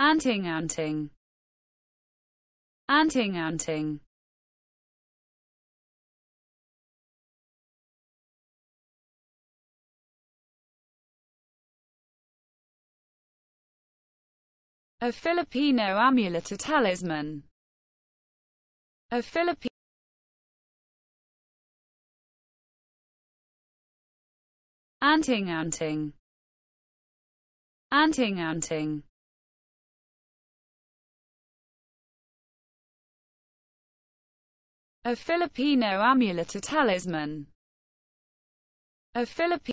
anting anting anting anting A Filipino amulet a talisman. A Filipino Anting anting. Anting anting. A Filipino amulet, a talisman. A Filipino